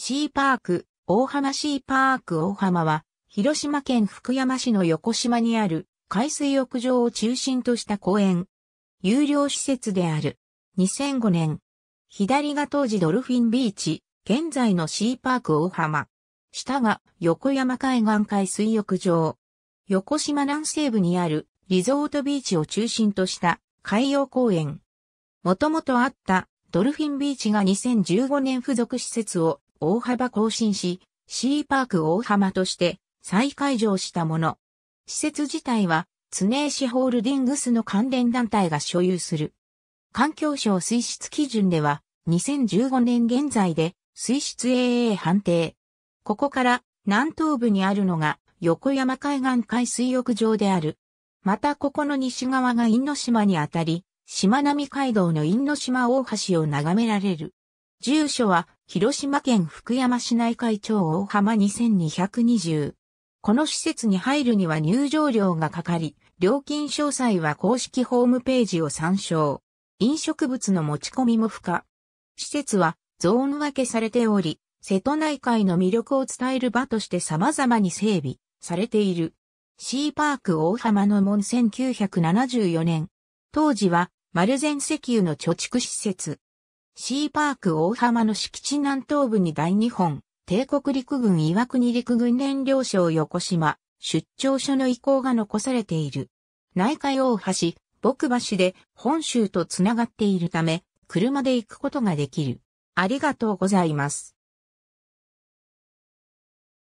シーパーク、大浜シーパーク大浜は、広島県福山市の横島にある海水浴場を中心とした公園。有料施設である。2005年。左が当時ドルフィンビーチ、現在のシーパーク大浜。下が横山海岸海水浴場。横島南西部にあるリゾートビーチを中心とした海洋公園。もともとあったドルフィンビーチが2015年付属施設を大幅更新し、シーパーク大浜として再開場したもの。施設自体は、常石ホールディングスの関連団体が所有する。環境省水質基準では、2015年現在で水質 AA 判定。ここから南東部にあるのが横山海岸海水浴場である。またここの西側が因島にあたり、島並海道の因島大橋を眺められる。住所は広島県福山市内会長大浜2220。この施設に入るには入場料がかかり、料金詳細は公式ホームページを参照。飲食物の持ち込みも不可。施設はゾーン分けされており、瀬戸内海の魅力を伝える場として様々に整備されている。シーパーク大浜の門1974年。当時は丸善石油の貯蓄施設。シーパーク大浜の敷地南東部に大日本、帝国陸軍岩国陸軍燃料省横島、出張所の遺構が残されている。内海大橋、牧橋で本州とつながっているため、車で行くことができる。ありがとうございます。